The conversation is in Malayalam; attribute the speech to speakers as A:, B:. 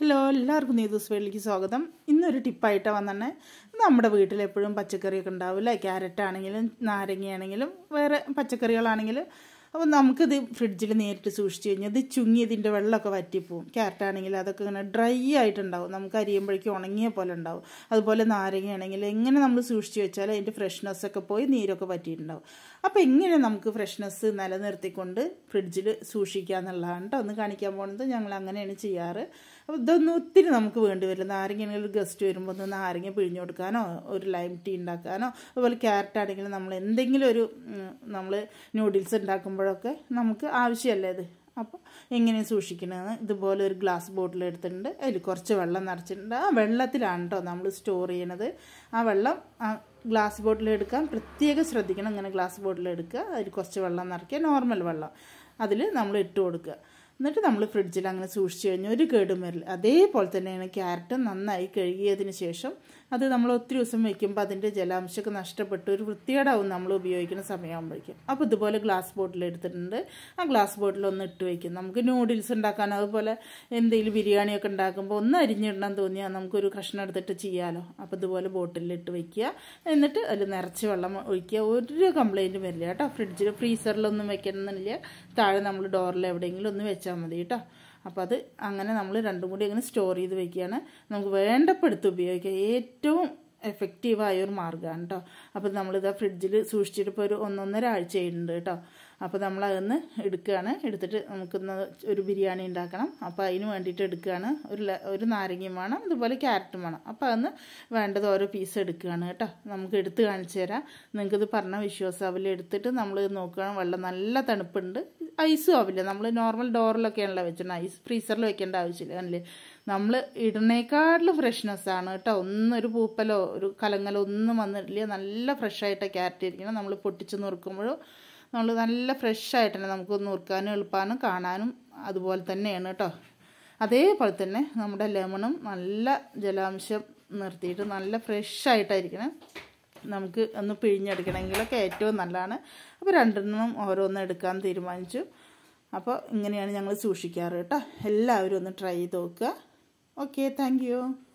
A: ഹലോ എല്ലാവർക്കും നീ ദിവസത്തിലേക്ക് സ്വാഗതം ഇന്നൊരു ടിപ്പായിട്ട് വന്നെ നമ്മുടെ വീട്ടിലെപ്പോഴും പച്ചക്കറിയൊക്കെ ഉണ്ടാവില്ല ക്യാരറ്റ് ആണെങ്കിലും നാരങ്ങയാണെങ്കിലും വേറെ പച്ചക്കറികളാണെങ്കിലും അപ്പോൾ നമുക്കിത് ഫ്രിഡ്ജിൽ നേരിട്ട് സൂക്ഷിച്ച് കഴിഞ്ഞാൽ ഇത് ചുങ്ങി ഇതിൻ്റെ വെള്ളമൊക്കെ വറ്റിപ്പോവും ക്യാരറ്റാണെങ്കിൽ അതൊക്കെ ഇങ്ങനെ ഡ്രൈ ആയിട്ടുണ്ടാവും നമുക്ക് അരിയുമ്പോഴേക്കും ഉണങ്ങിയ പോലെ ഉണ്ടാവും അതുപോലെ നാരങ്ങയാണെങ്കിൽ എങ്ങനെ നമ്മൾ സൂക്ഷിച്ച് വെച്ചാൽ അതിൻ്റെ ഫ്രഷ്നെസ്സൊക്കെ പോയി നീരൊക്കെ പറ്റിയിട്ടുണ്ടാവും അപ്പോൾ എങ്ങനെ നമുക്ക് ഫ്രഷ്നെസ് നിലനിർത്തിക്കൊണ്ട് ഫ്രിഡ്ജിൽ സൂക്ഷിക്കുക എന്നുള്ളതാണ് ഒന്ന് കാണിക്കാൻ പോകുന്നത് ഞങ്ങൾ അങ്ങനെയാണ് ചെയ്യാറ് അപ്പോൾ ഇതൊന്നും ഒത്തിരി നമുക്ക് വേണ്ടി വരില്ല നാരങ്ങയാണെങ്കിൽ ഒരു ഗസ്റ്റ് വരുമ്പോൾ ഒന്ന് നാരങ്ങ പിഴിഞ്ഞു കൊടുക്കാനോ ഒരു ലൈം ടീ ഉണ്ടാക്കാനോ അതുപോലെ ക്യാരറ്റ് ആണെങ്കിലും നമ്മൾ എന്തെങ്കിലും ഒരു നമ്മൾ നൂഡിൽസ് ഉണ്ടാക്കുമ്പോൾ വരുമ്പോഴൊക്കെ നമുക്ക് ആവശ്യമല്ലേ ഇത് അപ്പോൾ എങ്ങനെ സൂക്ഷിക്കണമെന്ന് ഇതുപോലെ ഒരു ഗ്ലാസ് ബോട്ടിൽ എടുത്തിട്ടുണ്ട് അതിൽ കുറച്ച് വെള്ളം നിറച്ചിട്ടുണ്ട് ആ വെള്ളത്തിലാണ് കേട്ടോ നമ്മൾ സ്റ്റോർ ചെയ്യണത് ആ വെള്ളം ആ ഗ്ലാസ് ബോട്ടിൽ എടുക്കാൻ പ്രത്യേകം ശ്രദ്ധിക്കണം ഇങ്ങനെ ഗ്ലാസ് ബോട്ടിൽ എടുക്കുക അതിൽ കുറച്ച് വെള്ളം നിറയ്ക്കുക നോർമൽ വെള്ളം അതിൽ നമ്മൾ ഇട്ട് കൊടുക്കുക എന്നിട്ട് നമ്മൾ ഫ്രിഡ്ജിൽ അങ്ങനെ സൂക്ഷിച്ച് കഴിഞ്ഞാൽ ഒരു കേടും വരില്ല അതേപോലെ തന്നെയാണ് ക്യാരറ്റ് നന്നായി കഴുകിയതിന് ശേഷം അത് നമ്മൾ ഒത്തിരി ദിവസം വയ്ക്കുമ്പോൾ അതിൻ്റെ ജലാംശമൊക്കെ നഷ്ടപ്പെട്ട് ഒരു വൃത്തികേടാവും നമ്മൾ ഉപയോഗിക്കുന്ന സമയമാകുമ്പോഴേക്കും അപ്പോൾ ഇതുപോലെ ഗ്ലാസ് ബോട്ടിൽ എടുത്തിട്ടുണ്ട് ആ ഗ്ലാസ് ബോട്ടിൽ ഒന്ന് ഇട്ട് വയ്ക്കും നമുക്ക് നൂഡിൽസ് ഉണ്ടാക്കാൻ അതുപോലെ എന്തെങ്കിലും ബിരിയാണിയൊക്കെ ഉണ്ടാക്കുമ്പോൾ ഒന്ന് അരിഞ്ഞിടണം തോന്നിയാൽ നമുക്കൊരു കഷ്ണം എടുത്തിട്ട് ചെയ്യാമല്ലോ അപ്പോൾ ഇതുപോലെ ബോട്ടിലിൽ ഇട്ട് വയ്ക്കുക എന്നിട്ട് അതിൽ നിറച്ച് വെള്ളം ഒഴിക്കുക ഒരു കംപ്ലയിൻറ്റും വരില്ല കേട്ടോ ഫ്രിഡ്ജിൽ ഫ്രീസറിലൊന്നും വയ്ക്കണമെന്നില്ല താഴെ നമ്മൾ ഡോറിൽ എവിടെയെങ്കിലും ഒന്ന് വെച്ച് വെച്ചാൽ മതി കേട്ടോ അപ്പോൾ അത് അങ്ങനെ നമ്മൾ രണ്ടും കൂടി അങ്ങനെ സ്റ്റോർ ചെയ്ത് വെക്കുകയാണ് നമുക്ക് വേണ്ടപ്പെടുത്ത് ഉപയോഗിക്കാം ഏറ്റവും എഫക്റ്റീവായ ഒരു മാർഗ്ഗമാണ് കേട്ടോ അപ്പം നമ്മളിതാ ഫ്രിഡ്ജിൽ സൂക്ഷിച്ചിട്ട് ഇപ്പോൾ ഒരു ഒന്നൊന്നര ആഴ്ച ഉണ്ട് കേട്ടോ അപ്പോൾ നമ്മൾ അതൊന്ന് എടുക്കുകയാണ് എടുത്തിട്ട് നമുക്കൊന്ന് ഒരു ബിരിയാണി ഉണ്ടാക്കണം അപ്പോൾ അതിന് വേണ്ടിയിട്ട് എടുക്കുകയാണ് ഒരു ഒരു നാരങ്ങയും വേണം അതുപോലെ ക്യാരറ്റും വേണം അപ്പോൾ അതൊന്ന് വേണ്ടത് ഓരോ പീസ് എടുക്കുകയാണ് കേട്ടോ നമുക്ക് എടുത്ത് കാണിച്ചു തരാം നിങ്ങൾക്കിത് പറഞ്ഞ വിശ്വാസാവില്ല എടുത്തിട്ട് നമ്മൾ നോക്കുകയാണ് വെള്ളം നല്ല തണുപ്പുണ്ട് ഐസും ആവില്ല നമ്മൾ നോർമൽ ഡോറിലൊക്കെയാണല്ലോ വെച്ചിട്ടുണ്ട് ഐസ് ഫ്രീസറിൽ വെക്കേണ്ട ആവശ്യമില്ല അല്ലേ നമ്മൾ ഇടുന്നേക്കാട്ടിലും ഫ്രഷ്നെസ്സാണ് കേട്ടോ ഒന്നൊരു പൂപ്പലോ ഒരു കലങ്ങലോ ഒന്നും വന്നിട്ടില്ല നല്ല ഫ്രഷായിട്ട് ക്യാരറ്റ് ഇരിക്കണം നമ്മൾ പൊട്ടിച്ച് നുറുക്കുമ്പോഴും നമ്മൾ നല്ല ഫ്രഷായിട്ട് തന്നെ നമുക്ക് നുറുക്കാനും എളുപ്പാനും കാണാനും അതുപോലെ തന്നെയാണ് കേട്ടോ അതേപോലെ തന്നെ നമ്മുടെ ലെമണും നല്ല ജലാംശം നിർത്തിയിട്ട് നല്ല ഫ്രഷായിട്ടായിരിക്കണം നമുക്ക് ഒന്ന് പിഴിഞ്ഞെടുക്കണമെങ്കിലൊക്കെ ഏറ്റവും നല്ലതാണ് അപ്പോൾ രണ്ടെണ്ണം ഓരോന്നും എടുക്കാൻ തീരുമാനിച്ചു അപ്പോൾ ഇങ്ങനെയാണ് ഞങ്ങൾ സൂക്ഷിക്കാറ് കേട്ടോ എല്ലാവരും ഒന്ന് ട്രൈ ചെയ്ത് നോക്കുക ഓക്കെ താങ്ക്